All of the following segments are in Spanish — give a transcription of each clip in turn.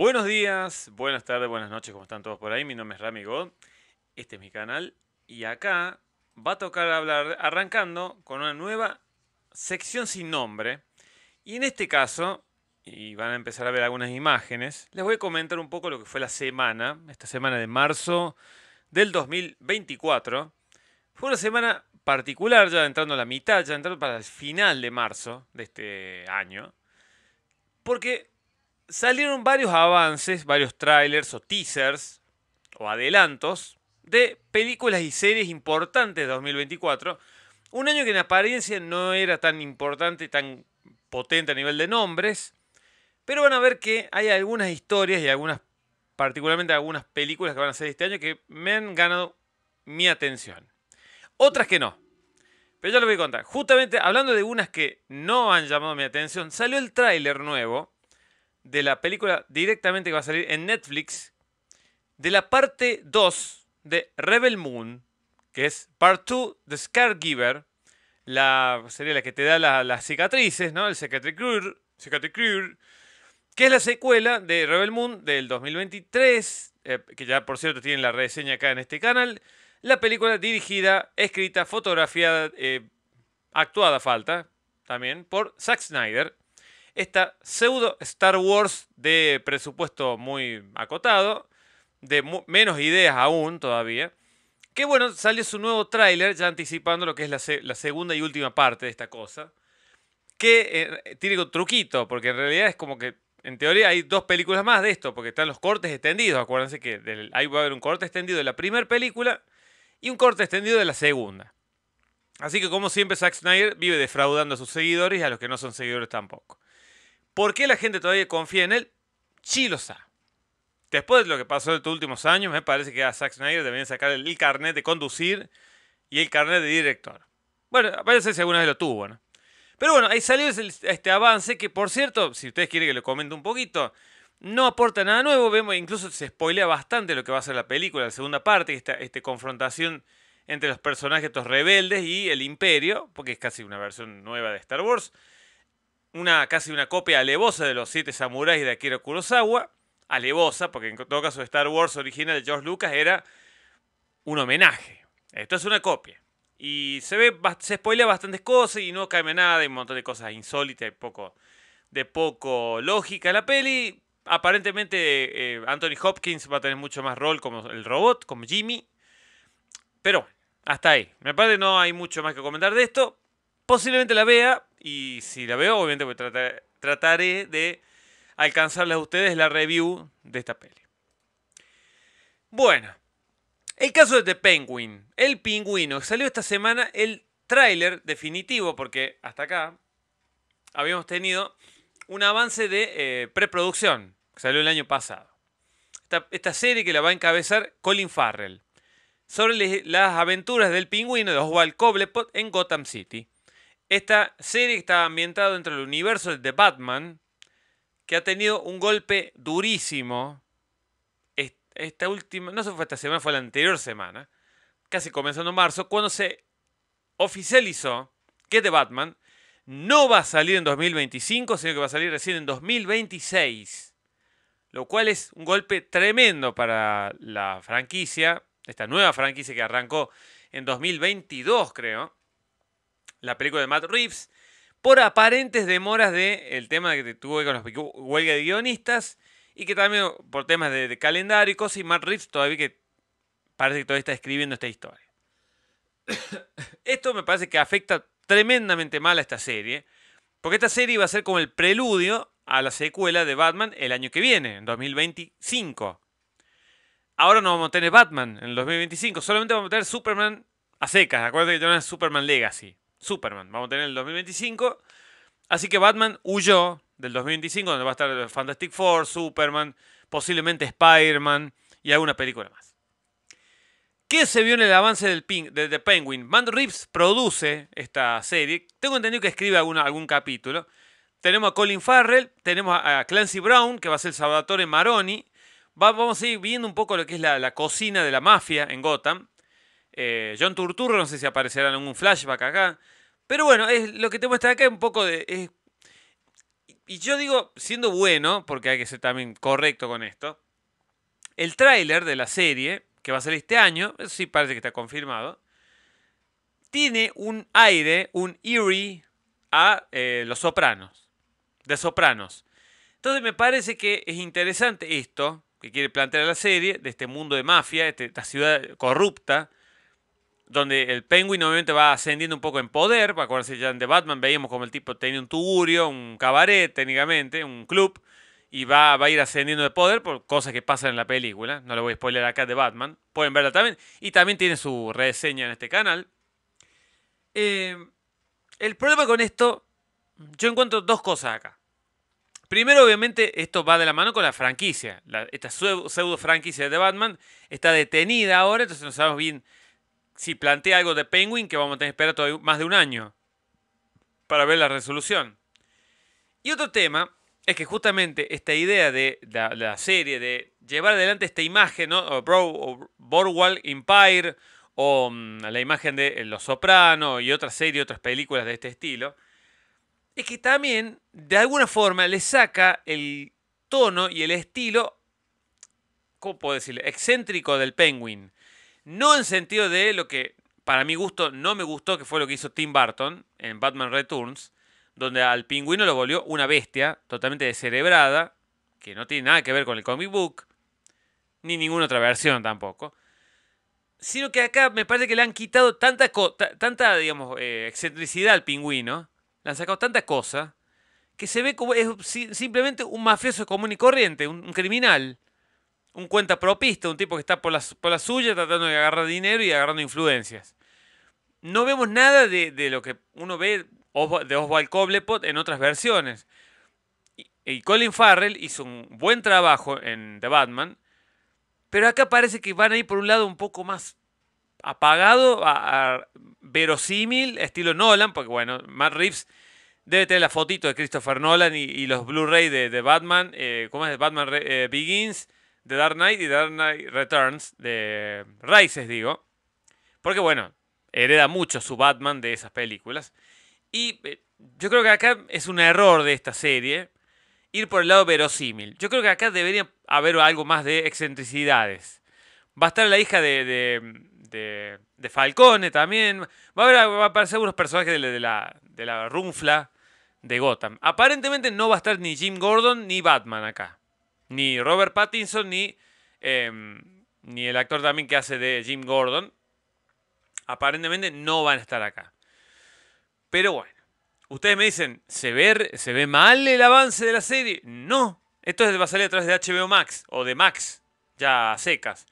Buenos días, buenas tardes, buenas noches, ¿cómo están todos por ahí? Mi nombre es Rami God, este es mi canal y acá va a tocar hablar arrancando con una nueva sección sin nombre. Y en este caso, y van a empezar a ver algunas imágenes, les voy a comentar un poco lo que fue la semana, esta semana de marzo del 2024. Fue una semana particular, ya entrando a la mitad, ya entrando para el final de marzo de este año, porque salieron varios avances, varios trailers o teasers o adelantos de películas y series importantes de 2024. Un año que en apariencia no era tan importante, tan potente a nivel de nombres, pero van a ver que hay algunas historias y algunas, particularmente algunas películas que van a ser este año que me han ganado mi atención. Otras que no. Pero ya lo voy a contar. Justamente hablando de unas que no han llamado mi atención, salió el tráiler nuevo de la película directamente que va a salir en Netflix, de la parte 2 de Rebel Moon, que es Part 2 de Scargiver, la, serie la que te da las cicatrices, ¿no? El Cicatricure, que es la secuela de Rebel Moon del 2023, eh, que ya por cierto tienen la reseña acá en este canal. La película dirigida, escrita, fotografiada, eh, actuada falta también por Zack Snyder esta pseudo Star Wars de presupuesto muy acotado, de menos ideas aún todavía. Que bueno, salió su nuevo tráiler, ya anticipando lo que es la, segunda y última parte de esta cosa. Que eh, tiene un truquito, porque en realidad es como que, en teoría, hay dos películas más de esto, porque están los cortes extendidos. Acuérdense que ahí va a haber un corte extendido de la primera película y un corte extendido de la segunda. Así que, como siempre, Zack Snyder vive defraudando a sus seguidores y a los que no son seguidores tampoco. ¿Por qué la gente todavía confía en él? Sí lo sabe. Después de lo que pasó en estos últimos años, me parece que a Zack Snyder debían sacar el carnet de conducir y el carnet de director. Bueno, parece si alguna vez lo tuvo, ¿no? Pero bueno, ahí salió este avance que, por cierto, si ustedes quieren que lo comente un poquito, no aporta nada nuevo. Vemos, incluso se spoilea bastante lo que va a ser la película, la segunda parte, esta, esta confrontación entre los personajes, estos rebeldes y el imperio, porque es casi una versión nueva de Star Wars una, casi una copia alevosa de los siete samuráis de Akira Kurosawa. Alevosa, porque en todo caso Star Wars original de George Lucas era un homenaje. Esto es una copia. Y se ve, se spoilea bastantes cosas y no cae nada. Hay un montón de cosas insólitas y poco, de poco lógica la peli. Aparentemente eh, Anthony Hopkins va a tener mucho más rol como el robot, como Jimmy. Pero hasta ahí. Me parece que no hay mucho más que comentar de esto. Posiblemente la vea, y si la veo, obviamente pues, trataré de alcanzarles a ustedes la review de esta peli. Bueno, el caso de The Penguin, el pingüino, salió esta semana el tráiler definitivo, porque hasta acá habíamos tenido un avance de eh, preproducción, que salió el año pasado. Esta, serie que la va a encabezar Colin Farrell, sobre las aventuras del pingüino de Oswald Cobblepot en Gotham City. Esta serie está ambientada dentro del universo de Batman, que ha tenido un golpe durísimo esta última, no fue esta semana, fue la anterior semana, casi comenzando marzo, cuando se oficializó que The Batman no va a salir en 2025, sino que va a salir recién en 2026. Lo cual es un golpe tremendo para la franquicia, esta nueva franquicia que arrancó en 2022, creo la película de Matt Reeves, por aparentes demoras del tema que tuvo con los huelga de guionistas y que también por temas de, calendario y cosas, y Matt Reeves todavía que parece que todavía está escribiendo esta historia. Esto me parece que afecta tremendamente mal a esta serie, porque esta serie va a ser como el preludio a la secuela de Batman el año que viene, en 2025. Ahora no vamos a tener Batman en el 2025, solamente vamos a tener Superman a secas. Acuérdate que tenemos Superman Legacy. Superman. Vamos a tener el 2025. Así que Batman huyó del 2025, donde va a estar Fantastic Four, Superman, posiblemente Spider-Man y alguna película más. ¿Qué se vio en el avance del de The Penguin? Van Reeves produce esta serie. Tengo entendido que escribe alguna, algún capítulo. Tenemos a Colin Farrell, tenemos a Clancy Brown, que va a ser Salvatore Maroni. vamos a ir viendo un poco lo que es la, la cocina de la mafia en Gotham. Eh, John Turturro, no sé si aparecerá en un flashback acá. Pero bueno, es, lo que te muestra acá es un poco de. y yo digo, siendo bueno, porque hay que ser también correcto con esto, el tráiler de la serie, que va a salir este año, sí parece que está confirmado, tiene un aire, un eerie a eh, Los Sopranos, de Sopranos. Entonces me parece que es interesante esto que quiere plantear la serie, de este mundo de mafia, este, esta ciudad corrupta, donde el Penguin obviamente va ascendiendo un poco en poder, para acordarse ya de Batman, veíamos como el tipo tenía un tugurio, un cabaret técnicamente, un club, y va, a ir ascendiendo de poder por cosas que pasan en la película, no lo voy a spoiler acá de Batman, pueden verla también, y también tiene su reseña en este canal. Eh, el problema con esto, yo encuentro dos cosas acá. Primero, obviamente, esto va de la mano con la franquicia. esta pseudo franquicia de Batman está detenida ahora, entonces no sabemos bien si plantea algo de Penguin que vamos a tener que esperar todavía más de un año para ver la resolución. Y otro tema es que justamente esta idea de la, serie, de llevar adelante esta imagen, ¿no? O Bro, Empire, o mm, la imagen de Los Sopranos y otras series otras películas de este estilo, es que también de alguna forma le saca el tono y el estilo, ¿cómo puedo decirlo?, excéntrico del Penguin. No en sentido de lo que para mi gusto no me gustó, que fue lo que hizo Tim Burton en Batman Returns, donde al pingüino lo volvió una bestia totalmente descerebrada, que no tiene nada que ver con el comic book, ni ninguna otra versión tampoco. Sino que acá me parece que le han quitado tanta, tanta digamos, eh, excentricidad al pingüino, le han sacado tanta cosa, que se ve como es simplemente un mafioso común y corriente, un criminal un propista, un tipo que está por la, suya tratando de agarrar dinero y agarrando influencias. No vemos nada de, lo que uno ve de Oswald Cobblepot en otras versiones. Y, Colin Farrell hizo un buen trabajo en The Batman, pero acá parece que van a ir por un lado un poco más apagado, verosímil, estilo Nolan, porque bueno, Matt Reeves debe tener la fotito de Christopher Nolan y, los Blu-ray de, Batman, eh, ¿cómo es? Batman eh, Begins de Dark Knight y Dark Knight Returns, de Rises, digo. Porque bueno, hereda mucho su Batman de esas películas. Y eh, yo creo que acá es un error de esta serie ir por el lado verosímil. Yo creo que acá debería haber algo más de excentricidades. Va a estar la hija de, de, de, Falcone también. Va a, aparecer unos personajes de la, de, la, de la runfla de Gotham. Aparentemente no va a estar ni Jim Gordon ni Batman acá ni Robert Pattinson, ni, em, ni el actor también que hace de Jim Gordon, aparentemente no van a estar acá. Pero bueno, ustedes me dicen, ¿se ve, ¿se ve mal el avance de la serie? No, esto va a salir a de HBO Max o de Max, ya secas.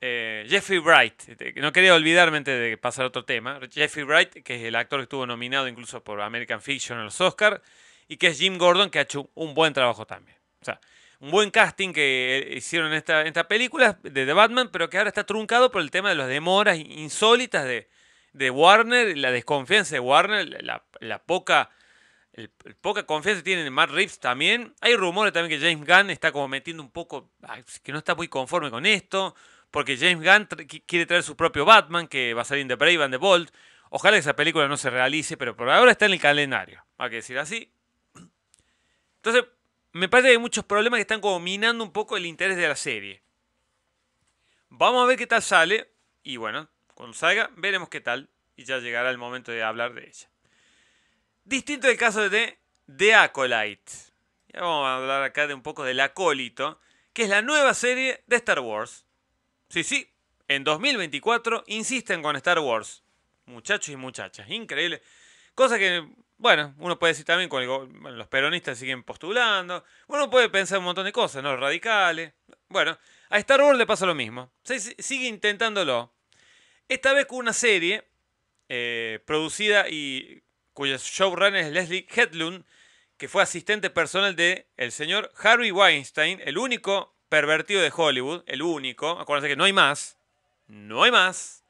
Eh, Jeffrey Wright, este, no quería olvidarme antes de pasar a otro tema. Jeffrey Wright, que es el actor que estuvo nominado incluso por American Fiction en los Oscars, y que es Jim Gordon, que ha hecho un buen trabajo también. O sea, un buen casting que eh, hicieron en esta, película de The Batman, pero que ahora está truncado por el tema de las demoras insólitas de, de Warner, la desconfianza de Warner, la, poca, el, poca confianza que tiene en Matt Reeves también. Hay rumores también que James Gunn está como metiendo un poco, que no está muy conforme con esto, porque James Gunn quiere traer su propio Batman, que va a salir en The Brave and the Bolt. Ojalá que esa película no se realice, pero por ahora está en el calendario, hay que decir así. Entonces, me parece que hay muchos problemas que están como minando un poco el interés de la serie. Vamos a ver qué tal sale. Y bueno, cuando salga, veremos qué tal. Y ya llegará el momento de hablar de ella. Distinto del caso de The Acolyte. Ya vamos a hablar acá de un poco del acólito, que es la nueva serie de Star Wars. Sí, sí, en 2024 insisten con Star Wars. Muchachos y muchachas, increíble. Cosa que bueno, uno puede decir también, con los peronistas siguen postulando. Uno puede pensar un montón de cosas, ¿no? Los radicales. Bueno, a Star Wars le pasa lo mismo. sigue intentándolo. Esta vez con una serie eh, producida y cuyo showrunner es Leslie Hedlund, que fue asistente personal de el señor Harry Weinstein, el único pervertido de Hollywood, el único. Acuérdense que no hay más. No hay más.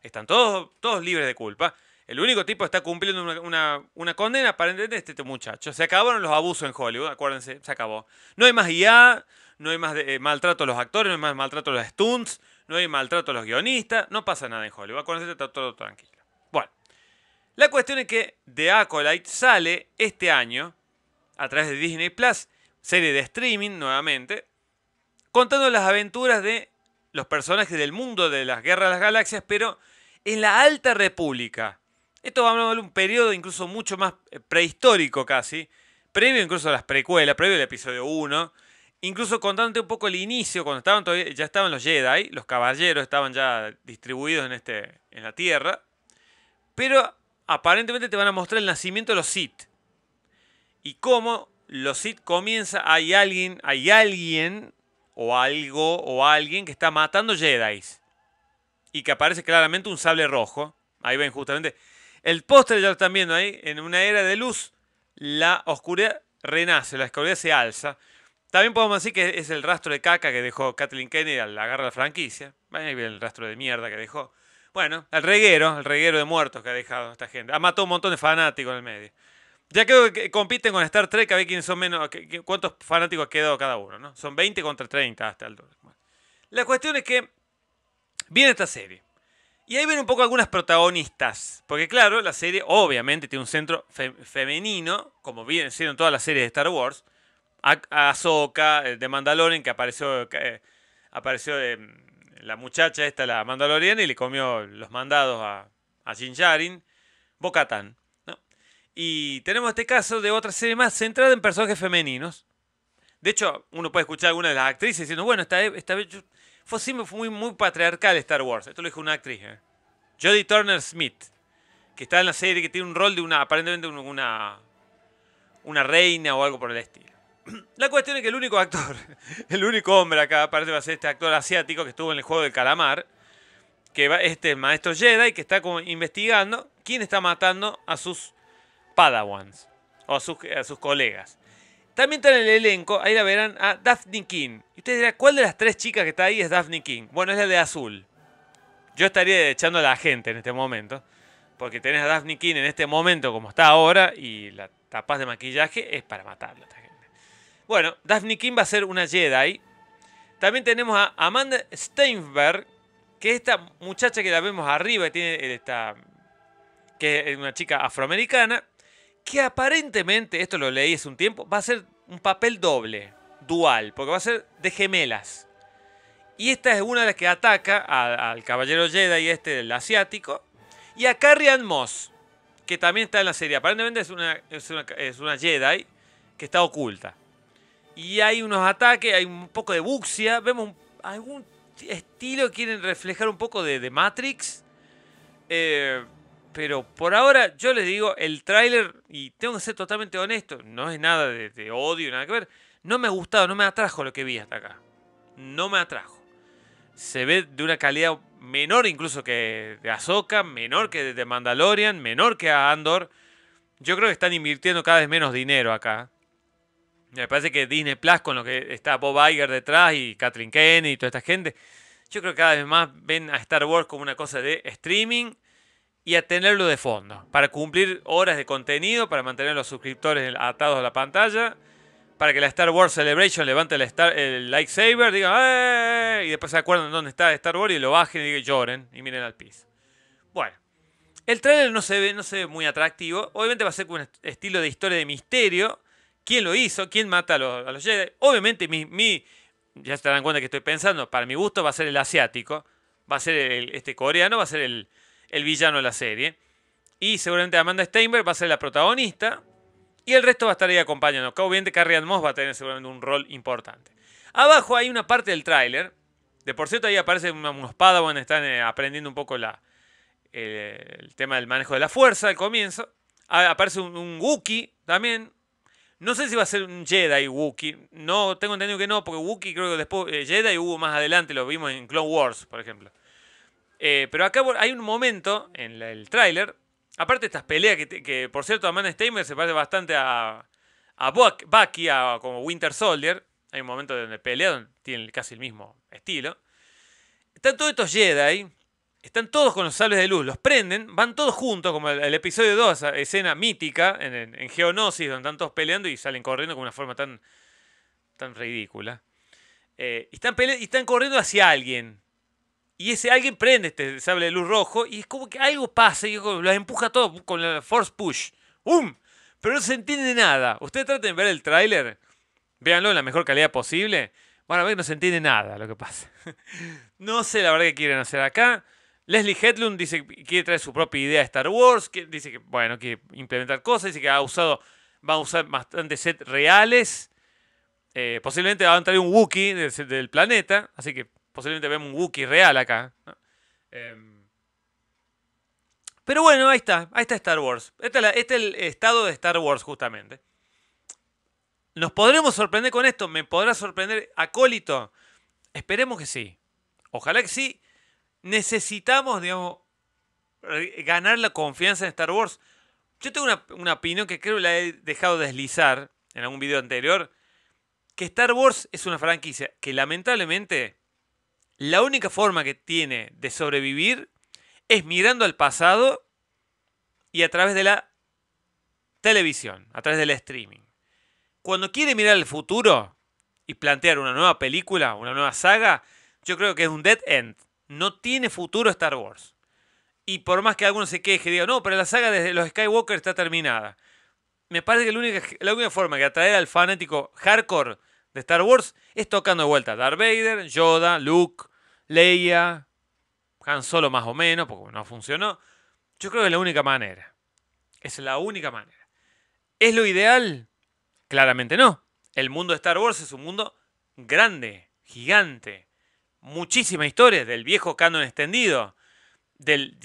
Están todos, todos libres de culpa. El único tipo que está cumpliendo una, condena, aparentemente, es este muchacho. Se acabaron los abusos en Hollywood, acuérdense, se acabó. No hay más IA, no hay más eh, maltrato a los actores, no hay más maltrato a los stunts, no hay maltrato a los guionistas, no pasa nada en Hollywood. Acuérdense, está todo tranquilo. Bueno, la cuestión es que The Acolyte sale este año a través de Disney Plus, serie de streaming nuevamente, contando las aventuras de los personajes del mundo de las guerras de las galaxias, pero en la Alta República. Esto va a hablar un periodo incluso mucho más eh, prehistórico casi, previo incluso a las precuelas, previo al episodio 1, incluso contándote un poco el inicio, cuando estaban todavía, ya estaban los Jedi, los caballeros estaban ya distribuidos en, este, en la Tierra, pero aparentemente te van a mostrar el nacimiento de los Sith y cómo los Sith comienza, hay alguien, hay alguien o algo o alguien que está matando Jedi y que aparece claramente un sable rojo. Ahí ven justamente el póster ya lo están viendo ahí, en una era de luz, la oscuridad renace, la oscuridad se alza. También podemos decir que es el rastro de caca que dejó Kathleen Kennedy al agarrar la franquicia. Ahí viene el rastro de mierda que dejó. Bueno, el reguero, el reguero de muertos que ha dejado esta gente. Ha matado un montón de fanáticos en el medio. Ya creo que compiten con Star Trek a ver quién son menos, cuántos fanáticos ha quedado cada uno, ¿no? Son 20 contra 30 hasta el La cuestión es que viene esta serie. Y ahí ven un poco algunas protagonistas, porque claro, la serie obviamente tiene un centro femenino, como vienen siendo todas las series de Star Wars. A Ahsoka, eh, de Mandalorian, que apareció, eh, apareció em, la muchacha esta, la Mandaloriana, y le comió los mandados a, a Jin Jarin. Bocatan. Y tenemos este caso de otra serie más centrada en personajes femeninos. De hecho, uno puede escuchar a alguna de las actrices diciendo, bueno, esta, esta, fue muy, patriarcal Star Wars. Esto lo dijo una actriz. Eh. Jodie Turner Smith. Que está en la serie que tiene un rol de una. aparentemente una. una reina o algo por el estilo. La cuestión es que el único actor, el único hombre acá, parece va a ser este actor asiático que estuvo en el juego del calamar, que va, este maestro Jedi que está como investigando quién está matando a sus padawans o a sus, a sus colegas. También está en el elenco, ahí la verán, a Daphne King. Y ustedes dirán, ¿cuál de las tres chicas que está ahí es Daphne King? Bueno, es la de azul. Yo estaría echando a la gente en este momento. Porque tenés a Daphne King en este momento como está ahora y la tapas de maquillaje es para matarla. Esta gente. Bueno, Daphne King va a ser una Jedi. También tenemos a Amanda Steinberg, que es esta muchacha que la vemos arriba, y tiene esta, que es una chica afroamericana, que aparentemente, esto lo leí hace un tiempo, va a ser un papel doble, dual, porque va a ser de gemelas. Y esta es una de las que ataca al caballero Jedi este del asiático. Y a Carrion Moss, que también está en la serie. Aparentemente es una, es una, Jedi que está oculta. Y hay unos ataques, hay un poco de buxia. Vemos algún estilo, quieren reflejar un poco de, de Matrix. Eh, pero por ahora yo les digo, el tráiler, y tengo que ser totalmente honesto, no es nada de, odio, nada que ver, no me ha gustado, no me atrajo lo que vi hasta acá. No me atrajo. Se ve de una calidad menor incluso que de Ahsoka, menor que de Mandalorian, menor que a Andor. Yo creo que están invirtiendo cada vez menos dinero acá. Me parece que Disney Plus, con lo que está Bob Iger detrás y Kathleen Kennedy y toda esta gente, yo creo que cada vez más ven a Star Wars como una cosa de streaming y a tenerlo de fondo, para cumplir horas de contenido, para mantener a los suscriptores atados a la pantalla, para que la Star Wars Celebration levante el, lightsaber, digan, ay y después se acuerdan dónde está Star Wars y lo bajen y lloren y miren al piso. Bueno, el trailer no se, ve, no se ve muy atractivo, obviamente va a ser con un estilo de historia de misterio, quién lo hizo, quién mata a los, Jedi, obviamente mi, ya se darán cuenta que estoy pensando, para mi gusto va a ser el asiático, va a ser el, este coreano, va a ser el el villano de la serie. Y seguramente Amanda Steinberg va a ser la protagonista. Y el resto va a estar ahí acompañando. Obviamente Carrie Ann Moss va a tener seguramente un rol importante. Abajo hay una parte del tráiler. De por cierto ahí aparece unos padawan. Están eh, aprendiendo un poco la, eh, el, tema del manejo de la fuerza al comienzo. Ah, aparece un, Wookiee también. No sé si va a ser un Jedi Wookiee. No, tengo entendido que no, porque Wookiee creo que después eh, Jedi hubo más adelante, lo vimos en Clone Wars, por ejemplo. Eh, pero acá hay un momento en el tráiler, aparte de estas peleas que, por cierto Amanda Steimer se parece bastante a, a Bucky, a, como Winter Soldier, hay un momento donde pelean, tienen casi el mismo estilo. Están todos estos Jedi, están todos con los sables de luz, los prenden, van todos juntos, como el, episodio 2, escena mítica en, Geonosis, donde están todos peleando y salen corriendo con una forma tan, tan ridícula. Eh, y, están y están corriendo hacia alguien. Y ese alguien prende este sable de luz rojo y es como que algo pasa y lo empuja todo con la force push. ¡Um! Pero no se entiende nada. Ustedes traten de ver el tráiler, véanlo en la mejor calidad posible. Bueno, a ver, no se entiende nada lo que pasa. no sé la verdad que quieren hacer acá. Leslie Hetlund dice que quiere traer su propia idea de Star Wars, que dice que, bueno, quiere implementar cosas, dice que ha usado, va a usar bastantes sets reales. Eh, posiblemente va a entrar un Wookiee del planeta, así que posiblemente vemos un Wookiee real acá. Em, pero bueno, ahí está. Ahí está Star Wars. Este, este es, el estado de Star Wars, justamente. ¿Nos podremos sorprender con esto? ¿Me podrá sorprender acólito? Esperemos que sí. Ojalá que sí. Necesitamos, digamos, ganar la confianza en Star Wars. Yo tengo una, una opinión que creo la he dejado deslizar en algún video anterior. Que Star Wars es una franquicia que lamentablemente la única forma que tiene de sobrevivir es mirando al pasado y a través de la televisión, a través del streaming. Cuando quiere mirar al futuro y plantear una nueva película, una nueva saga, yo creo que es un dead end. No tiene futuro Star Wars. Y por más que alguno se queje, diga, no, pero la saga de los Skywalker está terminada. Me parece que la única, la única forma que atraer al fanático hardcore de Star Wars es tocando de vuelta Darth Vader, Yoda, Luke, Leia, Han Solo más o menos, porque no funcionó. Yo creo que es la única manera. Es la única manera. ¿Es lo ideal? Claramente no. El mundo de Star Wars es un mundo grande, gigante. Muchísimas historias del viejo canon extendido, del,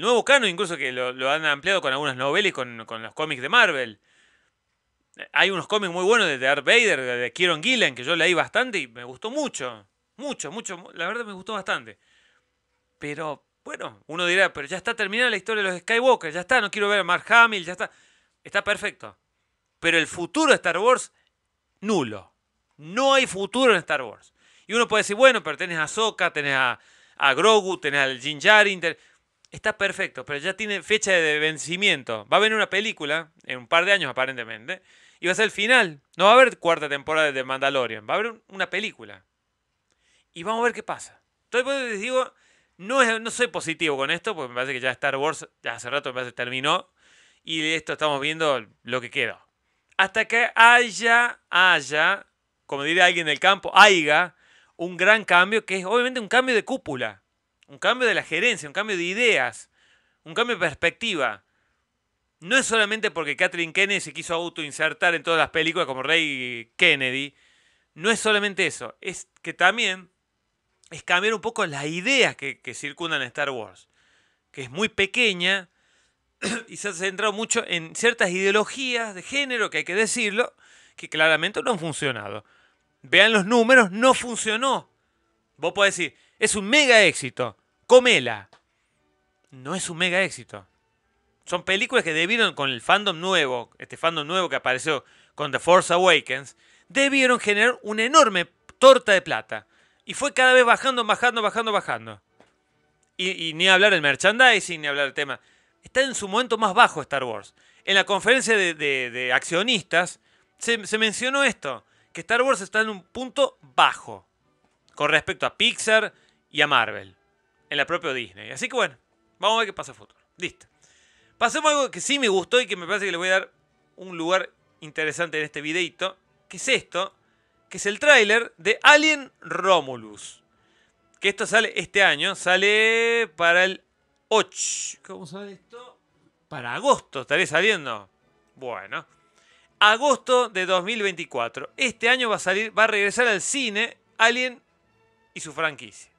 nuevo canon, incluso que lo, han ampliado con algunas novelas y con los cómics de Marvel hay unos cómics muy buenos de Darth Vader, de Kieron Gillen, que yo leí bastante y me gustó mucho. Mucho, mucho. La verdad me gustó bastante. Pero, bueno, uno dirá, pero ya está terminada la historia de los Skywalker, ya está, no quiero ver a Mark Hamill, ya está. Está perfecto. Pero el futuro de Star Wars, nulo. No hay futuro en Star Wars. Y uno puede decir, bueno, pero tenés a Soka, tenés a, Grogu, tenés al Jin Jarin, Está perfecto, pero ya tiene fecha de vencimiento. Va a venir una película en un par de años aparentemente y va a ser el final. No va a haber cuarta temporada de Mandalorian. Va a haber una película. Y vamos a ver qué pasa. Entonces les digo, no, es, no soy positivo con esto, porque me parece que ya Star Wars ya hace rato me parece terminó. Y de esto estamos viendo lo que quedó. Hasta que haya, haya, como diría alguien del campo, haya un gran cambio, que es obviamente un cambio de cúpula, un cambio de la gerencia, un cambio de ideas, un cambio de perspectiva no es solamente porque Kathleen Kennedy se quiso autoinsertar en todas las películas como Rey Kennedy. No es solamente eso, es que también es cambiar un poco las ideas que, circundan Star Wars, que es muy pequeña y se ha centrado mucho en ciertas ideologías de género, que hay que decirlo, que claramente no han funcionado. Vean los números, no funcionó. Vos podés decir, es un mega éxito, comela. No es un mega éxito son películas que debieron con el fandom nuevo, este fandom nuevo que apareció con The Force Awakens, debieron generar una enorme torta de plata. Y fue cada vez bajando, bajando, bajando, bajando. Y, ni hablar del merchandising, ni hablar del tema. Está en su momento más bajo Star Wars. En la conferencia de, accionistas se, se mencionó esto, que Star Wars está en un punto bajo con respecto a Pixar y a Marvel, en la propia Disney. Así que bueno, vamos a ver qué pasa futuro. Listo. Pasemos a algo que sí me gustó y que me parece que le voy a dar un lugar interesante en este videito, que es esto, que es el tráiler de Alien Romulus. Que esto sale este año, sale para el 8. ¿Cómo sale esto? Para agosto estaré saliendo. Bueno. Agosto de 2024. Este año va a salir, va a regresar al cine Alien y su franquicia.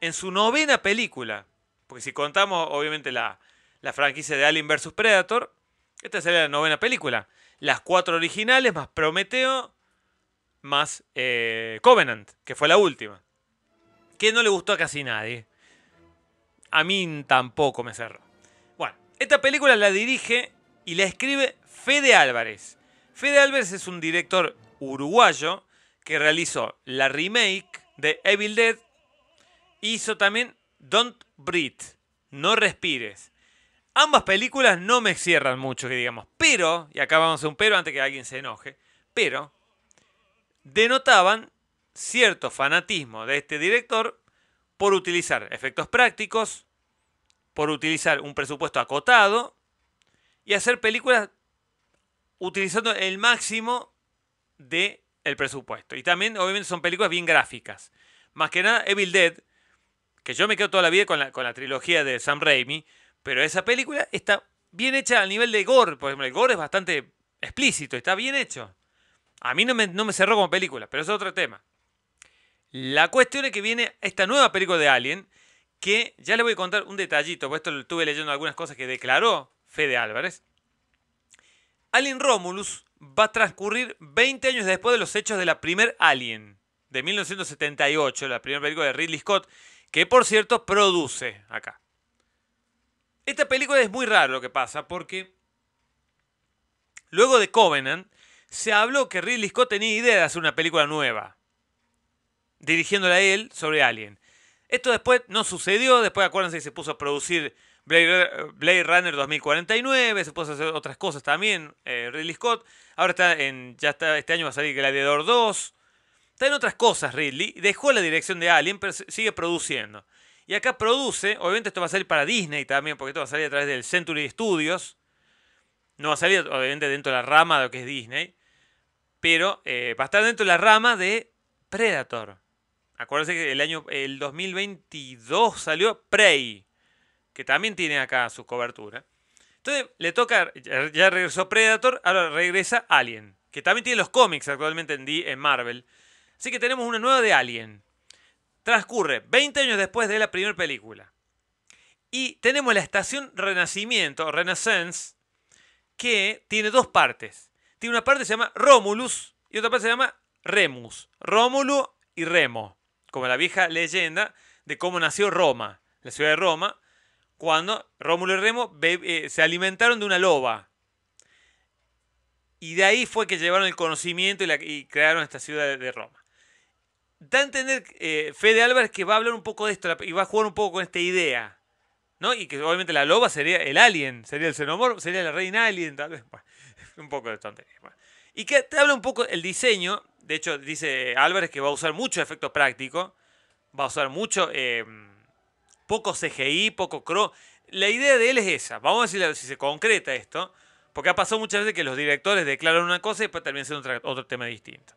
En su novena película. Porque si contamos, obviamente, la, la franquicia de Alien vs. Predator. Esta sería la novena película. Las cuatro originales, más Prometeo, más eh, Covenant, que fue la última. Que no le gustó a casi nadie. A mí tampoco me cerró. Bueno, esta película la dirige y la escribe Fede Álvarez. Fede Álvarez es un director uruguayo que realizó la remake de Evil Dead. Hizo también Don't Breathe, No Respires. Ambas películas no me cierran mucho, que digamos. Pero, y acá vamos a un pero antes que alguien se enoje, pero denotaban cierto fanatismo de este director por utilizar efectos prácticos, por utilizar un presupuesto acotado y hacer películas utilizando el máximo de el presupuesto. Y también, obviamente, son películas bien gráficas. Más que nada, Evil Dead, que yo me quedo toda la vida con la, con la trilogía de Sam Raimi, pero esa película está bien hecha al nivel de gore. Por ejemplo, el gore es bastante explícito, está bien hecho. A mí no me, cerró como película, pero es otro tema. La cuestión es que viene esta nueva película de Alien, que ya le voy a contar un detallito, porque esto lo estuve leyendo algunas cosas que declaró Fede Álvarez. Alien Romulus va a transcurrir 20 años después de los hechos de la primer Alien, de 1978, la primera película de Ridley Scott, que por cierto produce acá. Esta película es muy raro lo que pasa porque luego de Covenant se habló que Ridley Scott tenía idea de hacer una película nueva, dirigiéndola a él sobre Alien. Esto después no sucedió, después acuérdense que se puso a producir Blade, Runner 2049, se puso a hacer otras cosas también, eh, Ridley Scott. Ahora está en, ya está, este año va a salir Gladiador 2. Está en otras cosas Ridley, dejó la dirección de Alien, pero sigue produciendo. Y acá produce, obviamente esto va a salir para Disney también, porque esto va a salir a través del Century Studios. No va a salir, obviamente, dentro de la rama de lo que es Disney. Pero eh, va a estar dentro de la rama de Predator. Acuérdense que el año el 2022 salió Prey, que también tiene acá su cobertura. Entonces le toca, ya regresó Predator, ahora regresa Alien, que también tiene los cómics actualmente en Marvel. Así que tenemos una nueva de Alien. Transcurre 20 años después de la primera película. Y tenemos la estación Renacimiento, Renaissance, que tiene dos partes. Tiene una parte que se llama Romulus y otra parte se llama Remus. Rómulo y Remo, como la vieja leyenda de cómo nació Roma, la ciudad de Roma, cuando Rómulo y Remo eh, se alimentaron de una loba. Y de ahí fue que llevaron el conocimiento y crearon esta ciudad de Roma da a entender eh, Fede Álvarez que va a hablar un poco de esto y va a jugar un poco con esta idea. ¿no? Y que obviamente la loba sería el alien, sería el xenomorfo, sería la reina alien, tal vez. un poco de tontería. Y que te habla un poco el diseño. De hecho, dice Álvarez que va a usar mucho efecto práctico. Va a usar mucho. Eh, poco CGI, poco cro. La idea de él es esa. Vamos a ver si se concreta esto. Porque ha pasado muchas veces que los directores declaran una cosa y después también ser otro tema distinto.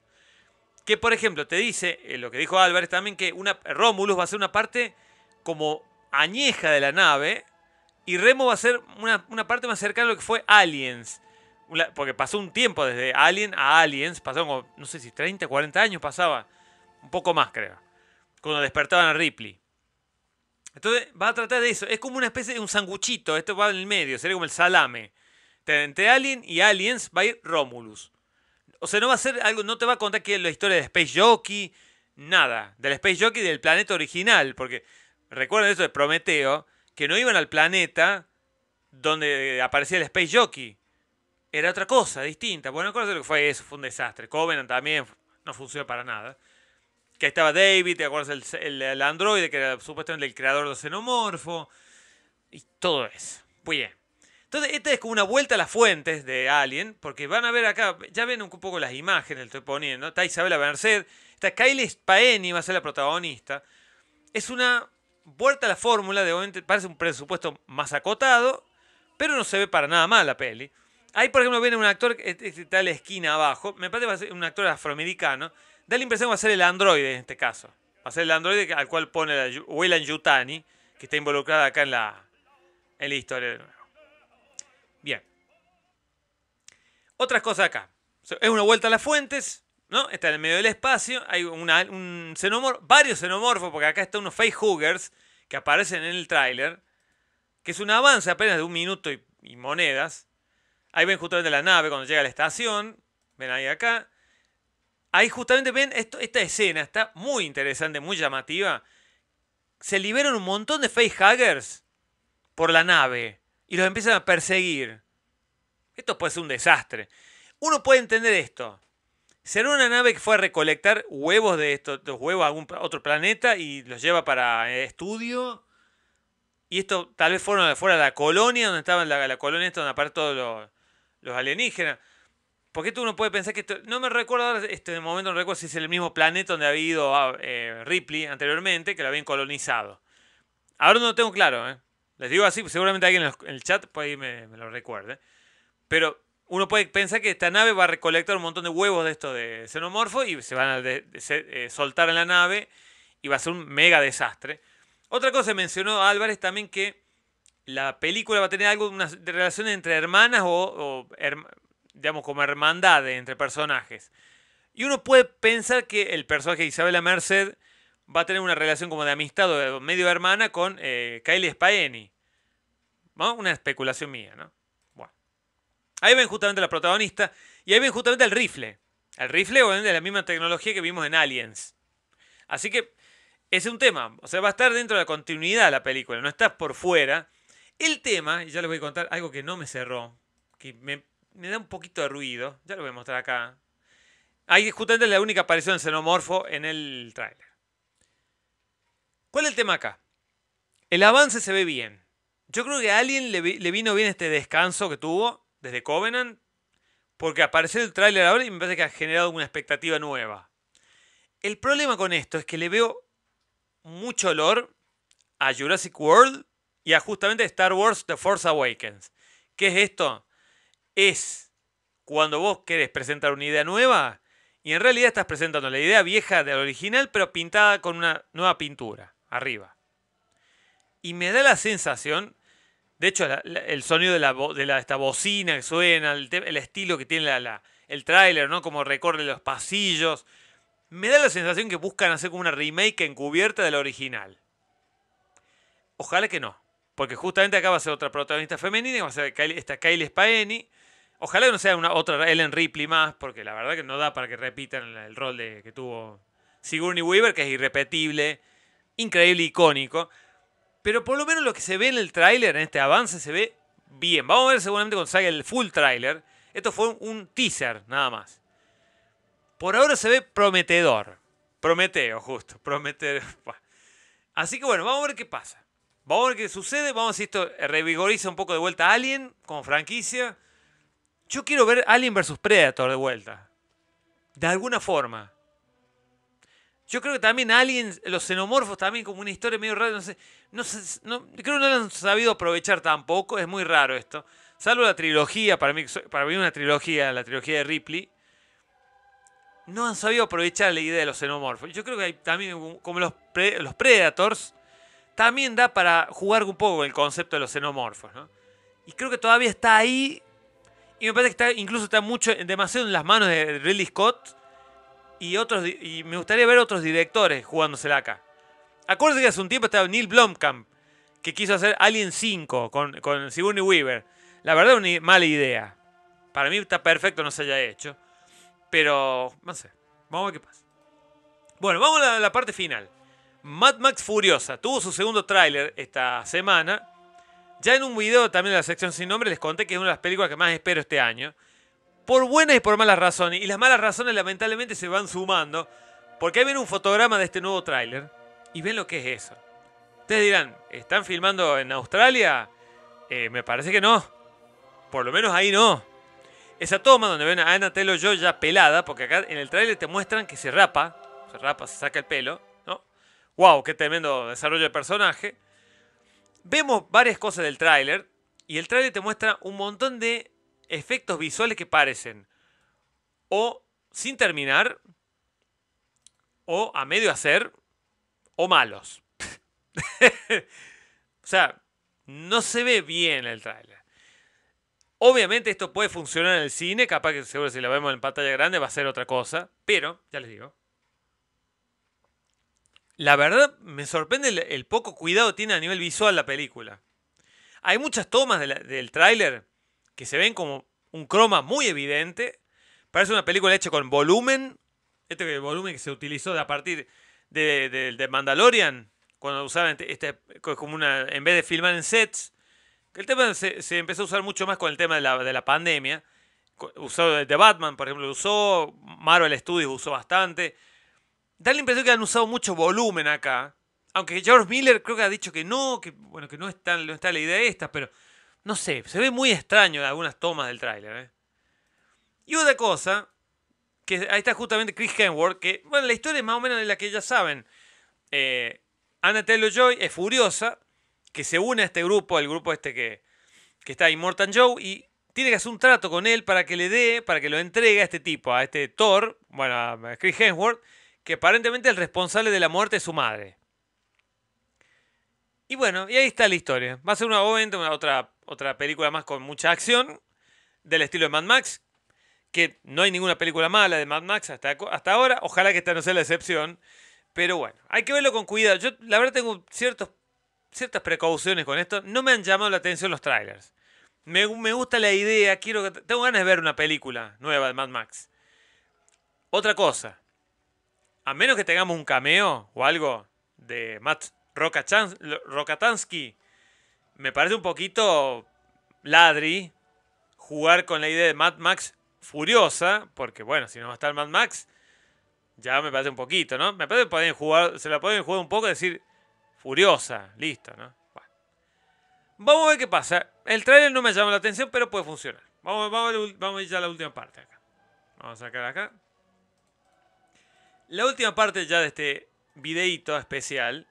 Que, por ejemplo, te dice, eh, lo que dijo Álvarez también, que una, Romulus va a ser una parte como añeja de la nave y Remo va a ser una, parte más cercana a lo que fue Aliens. porque pasó un tiempo desde Alien a Aliens, pasaron como, no sé si 30, 40 años pasaba, un poco más creo, cuando despertaban a Ripley. Entonces va a tratar de eso, es como una especie de un sanguchito, esto va en el medio, sería como el salame. Entre Alien y Aliens va a ir Romulus. O sea, no va a ser algo, no te va a contar que la historia de Space Jockey, nada. Del Space Jockey del planeta original. Porque recuerden eso de Prometeo, que no iban al planeta donde aparecía el Space Jockey. Era otra cosa, distinta. Bueno, no lo que fue eso, fue un desastre. Covenant también no funcionó para nada. Que ahí estaba David, ¿te acuerdas? El, el, androide, que era supuestamente el creador del Xenomorfo. Y todo eso. Muy bien. Entonces, esta es como una vuelta a las fuentes de Alien, porque van a ver acá, ya ven un poco las imágenes, estoy poniendo. Está Isabela Merced, está Kylie Spaeni, va a ser la protagonista. Es una vuelta a la fórmula, de parece un presupuesto más acotado, pero no se ve para nada mal la peli. Ahí, por ejemplo, viene un actor que este, este está en la esquina abajo, me parece que va a ser un actor afroamericano. Da la impresión que va a ser el androide en este caso. Va a ser el androide al cual pone la Yutani, que está involucrada acá en la, en la historia Bien. Otras cosas acá. Es una vuelta a las fuentes, ¿no? Está en el medio del espacio. Hay un varios xenomorfos, porque acá está unos facehuggers que aparecen en el tráiler. Que es un avance apenas de un minuto y, monedas. Ahí ven justamente la nave cuando llega a la estación. Ven ahí acá. Ahí justamente ven esta escena, está muy interesante, muy llamativa. Se liberan un montón de facehuggers por la nave y los empiezan a perseguir. Esto puede ser un desastre. Uno puede entender esto. Será una nave que fue a recolectar huevos de estos de huevos a algún otro planeta y los lleva para eh, estudio. Y esto tal vez fuera de la colonia, donde estaba la, colonia, donde aparecen todos los, alienígenas. Porque esto uno puede pensar que esto, no me recuerdo, este, momento no recuerdo si es el mismo planeta donde había ido ah, eh, Ripley anteriormente, que lo habían colonizado. Ahora no lo tengo claro, ¿eh? Les digo así, seguramente alguien en, el chat por ahí me, lo recuerde. Pero uno puede pensar que esta nave va a recolectar un montón de huevos de esto de xenomorfo y se van a eh, soltar en la nave y va a ser un mega desastre. Otra cosa mencionó Álvarez también que la película va a tener algo de relación entre hermanas o, digamos, como hermandad entre personajes. Y uno puede pensar que el personaje de Isabela Merced va a tener una relación como de amistad o medio hermana con eh, Kylie Spaeni. Una especulación mía, ¿no? Bueno. Ahí ven justamente la protagonista y ahí ven justamente el rifle. El rifle, obviamente, de la misma tecnología que vimos en Aliens. Así que es un tema. O sea, va a estar dentro de la continuidad de la película, no estás por fuera. El tema, y ya les voy a contar algo que no me cerró, que me, da un poquito de ruido. Ya lo voy a mostrar acá. Ahí justamente es la única aparición de xenomorfo en el tráiler. ¿Cuál es el tema acá? El avance se ve bien. Yo creo que a alguien le, vino bien este descanso que tuvo desde Covenant, porque apareció el tráiler ahora y me parece que ha generado una expectativa nueva. El problema con esto es que le veo mucho olor a Jurassic World y a justamente Star Wars The Force Awakens. ¿Qué es esto? Es cuando vos querés presentar una idea nueva y en realidad estás presentando la idea vieja de la original pero pintada con una nueva pintura arriba. Y me da la sensación, de hecho, el sonido de, la, de esta bocina que suena, el, estilo que tiene la, el tráiler, ¿no? Como recorre los pasillos. Me da la sensación que buscan hacer como una remake encubierta de la original. Ojalá que no. Porque justamente acá va a ser otra protagonista femenina, va a ser esta Kylie Spaeni. Ojalá que no sea una, otra Ellen Ripley más, porque la verdad que no da para que repitan el, rol de, que tuvo Sigourney Weaver, que es irrepetible increíble, icónico. Pero por lo menos lo que se ve en el tráiler, en este avance, se ve bien. Vamos a ver seguramente cuando salga el full tráiler. Esto fue un teaser, nada más. Por ahora se ve prometedor. Prometeo, justo. Prometeo. Así que bueno, vamos a ver qué pasa. Vamos a ver qué sucede. Vamos a ver si esto revigoriza un poco de vuelta a Alien como franquicia. Yo quiero ver Alien vs Predator de vuelta. De alguna forma. Yo creo que también alguien, los xenomorfos también como una historia medio rara, no sé, no creo que no han sabido aprovechar tampoco, es muy raro esto. Salvo la trilogía, para mí, para mí una trilogía, la trilogía de Ripley, no han sabido aprovechar la idea de los xenomorfos. Yo creo que hay también, como los, los Predators, también da para jugar un poco con el concepto de los xenomorfos, ¿no? Y creo que todavía está ahí. Y me parece que está, incluso está mucho, demasiado en las manos de Ridley Scott y, otros, y me gustaría ver otros directores jugándosela acá. Acuérdense que hace un tiempo estaba Neil Blomkamp, que quiso hacer Alien 5 con, con Sigourney Weaver. La verdad, una mala idea. Para mí está perfecto no se haya hecho. Pero, no sé. Vamos a ver qué pasa. Bueno, vamos a la parte final. Mad Max Furiosa tuvo su segundo tráiler esta semana. Ya en un video también de la sección sin nombre les conté que es una de las películas que más espero este año por buenas y por malas razones. Y las malas razones lamentablemente se van sumando. Porque ahí viene un fotograma de este nuevo tráiler y ven lo que es eso. Ustedes dirán, ¿están filmando en Australia? Eh, me parece que no. Por lo menos ahí no. Esa toma donde ven a Ana Telo yo ya pelada, porque acá en el tráiler te muestran que se rapa, se rapa, se saca el pelo, ¿no? ¡Wow! ¡Qué tremendo desarrollo de personaje! Vemos varias cosas del tráiler y el tráiler te muestra un montón de efectos visuales que parecen o sin terminar, o a medio hacer, o malos. o sea, no se ve bien el tráiler. Obviamente esto puede funcionar en el cine, capaz que seguro si lo vemos en pantalla grande va a ser otra cosa, pero, ya les digo. La verdad me sorprende el, poco cuidado que tiene a nivel visual la película. Hay muchas tomas del tráiler que se ven como un croma muy evidente. Parece una película hecha con volumen. Este volumen que se utilizó a partir de, Mandalorian, cuando usaban este, este como una, en vez de filmar en sets, el tema se, empezó a usar mucho más con el tema de la, pandemia. Usado de Batman, por ejemplo, lo usó. Marvel Studios usó bastante. Da la impresión que han usado mucho volumen acá. Aunque George Miller creo que ha dicho que no, que bueno, que no no está la idea esta, pero no sé, se ve muy extraño en algunas tomas del tráiler. ¿eh? Y otra cosa, que ahí está justamente Chris Hemsworth, que, bueno, la historia es más o menos la que ya saben. Eh, Anna Taylor-Joy es furiosa, que se une a este grupo, el grupo este que, que está Immortal Joe, y tiene que hacer un trato con él para que le dé, para que lo entregue a este tipo, a este Thor, bueno, a Chris Hemsworth, que aparentemente es el responsable de la muerte de su madre. Y bueno, y ahí está la historia. Va a ser una, una otra otra película más con mucha acción, del estilo de Mad Max, que no hay ninguna película mala de Mad Max hasta, hasta ahora, ojalá que esta no sea la excepción, pero bueno, hay que verlo con cuidado. Yo la verdad tengo ciertos, ciertas precauciones con esto, no me han llamado la atención los trailers. Me, me gusta la idea, quiero tengo ganas de ver una película nueva de Mad Max. Otra cosa, a menos que tengamos un cameo o algo de Matt Rokatansky, me parece un poquito ladri jugar con la idea de Mad Max furiosa, porque bueno, si no va a estar Mad Max, ya me parece un poquito, ¿no? Me parece que pueden jugar, se la pueden jugar un poco y decir furiosa, listo, ¿no? Vamos a ver qué pasa. El trailer no me llama la atención, pero puede funcionar. Vamos, vamos, a ir ya a la última parte acá. Vamos a sacar acá. La última parte ya de este videito especial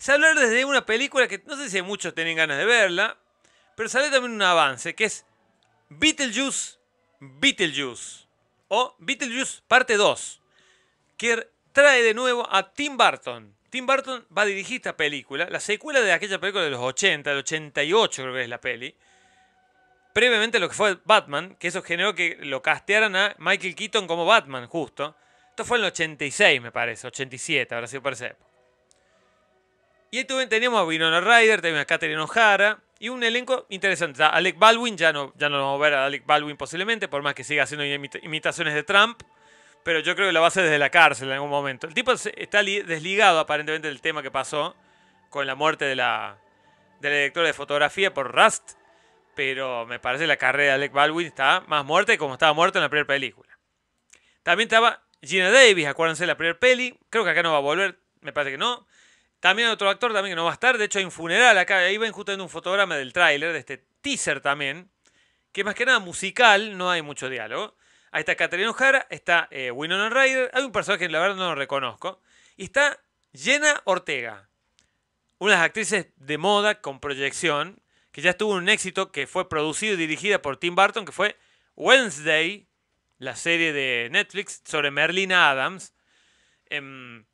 se hablar desde una película que no sé si muchos tienen ganas de verla, pero sale también un avance que es Beetlejuice, Beetlejuice o Beetlejuice parte 2, que trae de nuevo a Tim Burton. Tim Burton va a dirigir esta película, la secuela de aquella película de los 80, del 88 creo que es la peli. Previamente lo que fue Batman, que eso generó que lo castearan a Michael Keaton como Batman, justo. Esto fue en el 86, me parece, 87, ahora sí parece. Y ahí teníamos a Winona Ryder, teníamos a Katherine O'Hara y un elenco interesante. Alec Baldwin, ya no, ya no lo vamos a ver a Alec Baldwin posiblemente, por más que siga haciendo imitaciones de Trump. Pero yo creo que lo va a hacer desde la cárcel en algún momento. El tipo está desligado aparentemente del tema que pasó con la muerte de la, de directora de fotografía por Rust. Pero me parece que la carrera de Alec Baldwin está más muerta como estaba muerto en la primera película. También estaba Gina Davis, acuérdense de la primera peli. Creo que acá no va a volver, me parece que no. También otro actor también que no va a estar. De hecho, hay un funeral acá. Ahí ven justamente un fotograma del tráiler, de este teaser también. Que más que nada musical, no hay mucho diálogo. Ahí está Caterina O'Hara, está eh, Winona Ryder. Hay un personaje que la verdad no lo reconozco. Y está Jenna Ortega. Una de las actrices de moda con proyección. Que ya estuvo un éxito que fue producido y dirigida por Tim Burton. Que fue Wednesday, la serie de Netflix sobre Merlina Adams. Em,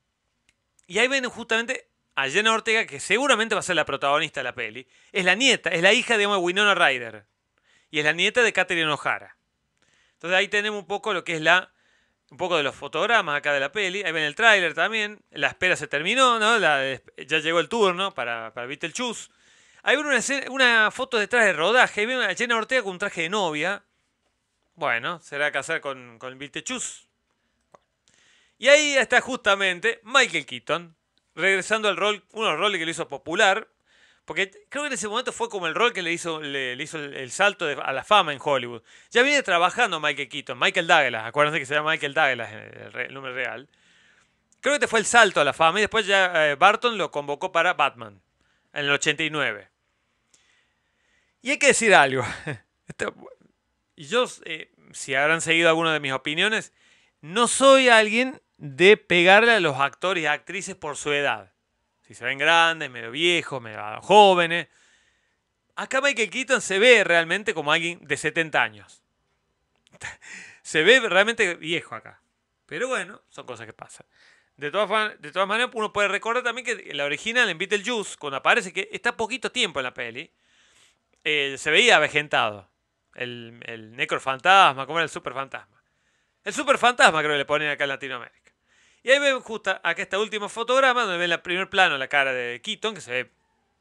y ahí ven justamente a Jenna Ortega, que seguramente va a ser la protagonista de la peli, es la nieta, es la hija de Winona Ryder. Y es la nieta de Katherine O'Hara. Entonces ahí tenemos un poco lo que es la. Un poco de los fotogramas acá de la peli. Ahí ven el tráiler también. La espera se terminó, ¿no? ya llegó el turno para, para chus. Hay una, una foto detrás de rodaje. Ahí ven a Jenna Ortega con un traje de novia. Bueno, será casar con, con chus. Y ahí está justamente Michael Keaton, regresando al rol, uno de los roles que lo hizo popular, porque creo que en ese momento fue como el rol que le hizo, le, hizo el, salto a la fama en Hollywood. Ya viene trabajando Michael Keaton, Michael Douglas, acuérdense que se llama Michael Douglas el, el nombre real. Creo que te este fue el salto a la fama y después ya eh, Barton lo convocó para Batman en el 89. Y hay que decir algo. Y yo, eh, si habrán seguido alguna de mis opiniones, no soy alguien de pegarle a los actores y actrices por su edad. Si se ven grandes, medio viejos, medio jóvenes. Acá Michael Keaton se ve realmente como alguien de 70 años. se ve realmente viejo acá. Pero bueno, son cosas que pasan. De todas, de todas maneras, uno puede recordar también que la original en Beetlejuice, cuando aparece, que está poquito tiempo en la peli, eh, se veía avejentado. El, el necrofantasma, como era el superfantasma. El superfantasma creo que le ponen acá en Latinoamérica. Y ahí ven justo acá esta última fotograma, donde ven en primer plano la cara de Keaton, que se ve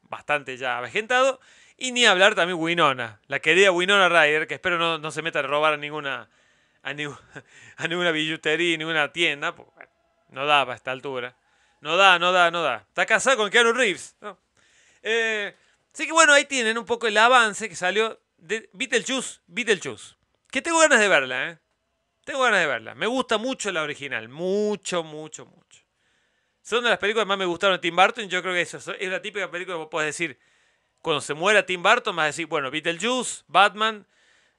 bastante ya avejentado. Y ni hablar también Winona, la querida Winona Ryder, que espero no, no se meta a robar a ninguna, a, a ninguna ninguna tienda, porque no da para esta altura. No da, no da, no da. Está casada con Keanu Reeves. Eh, así que bueno, ahí tienen un poco el avance que salió de Beetlejuice, Beetlejuice. Que tengo ganas de verla, ¿eh? Tengo ganas de verla. Me gusta mucho la original. Mucho, mucho, mucho. Son de las películas que más me gustaron de Tim Burton. Yo creo que eso es la típica película que vos podés decir. Cuando se muera Tim Burton, vas a decir, bueno, Beetlejuice, Batman,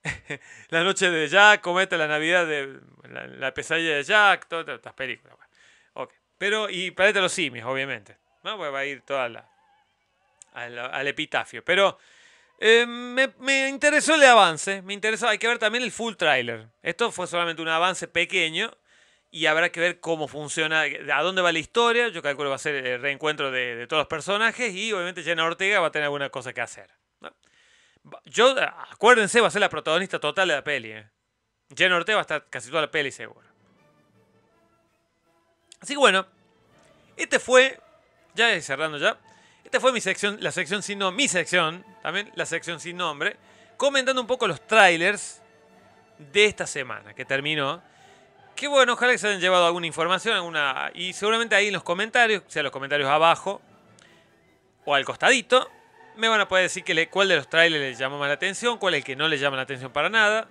La Noche de Jack, Cometa, La Navidad, de, la, Pesadilla de Jack, todas estas películas. Pero, y Planeta de los Simios, obviamente. ¿no? Pues va a ir toda la, al epitafio. Pero eh, me, me, interesó el avance, me interesó, hay que ver también el full trailer. Esto fue solamente un avance pequeño y habrá que ver cómo funciona, a dónde va la historia. Yo calculo que va a ser el reencuentro de, todos los personajes y obviamente Jenna Ortega va a tener alguna cosa que hacer. Yo, acuérdense, va a ser la protagonista total de la peli. ¿eh? Jenna Ortega va a estar casi toda la peli seguro. Así que bueno, este fue, ya cerrando ya, esta fue mi sección, la sección sin nombre, mi sección, también la sección sin nombre, comentando un poco los trailers de esta semana que terminó. Qué bueno, ojalá que se hayan llevado alguna información, alguna y seguramente ahí en los comentarios, sea los comentarios abajo o al costadito, me van a poder decir cuál de los trailers les llamó más la atención, cuál es el que no les llama la atención para nada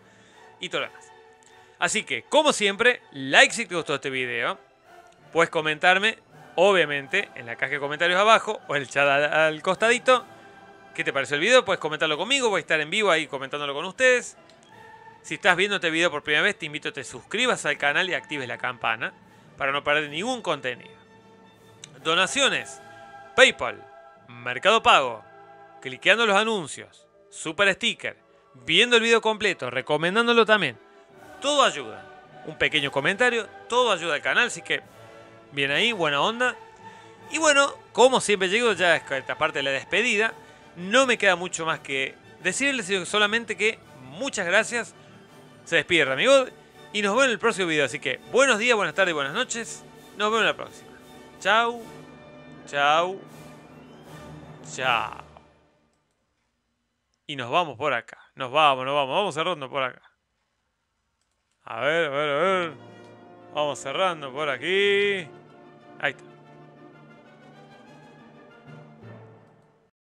y todo lo demás. Así que, como siempre, like si te gustó este video. Puedes comentarme obviamente, en la caja de comentarios abajo o el chat al, costadito. ¿Qué te pareció el video? Puedes comentarlo conmigo, voy a estar en vivo ahí comentándolo con ustedes. Si estás viendo este video por primera vez, te invito a que te suscribas al canal y actives la campana para no perder ningún contenido. Donaciones, PayPal, Mercado Pago, cliqueando los anuncios, super sticker, viendo el video completo, recomendándolo también. Todo ayuda. Un pequeño comentario, todo ayuda al canal, así que Bien ahí, buena onda. Y bueno, como siempre llego, ya es esta parte de la despedida. No me queda mucho más que decirles, solamente que muchas gracias. Se despide amigo y nos vemos en el próximo video. Así que buenos días, buenas tardes, buenas noches. Nos vemos en la próxima. Chau, chau, chau. Y nos vamos por acá. Nos vamos, nos vamos. Vamos cerrando por acá. A ver, a ver, a ver. Vamos cerrando por aquí. Right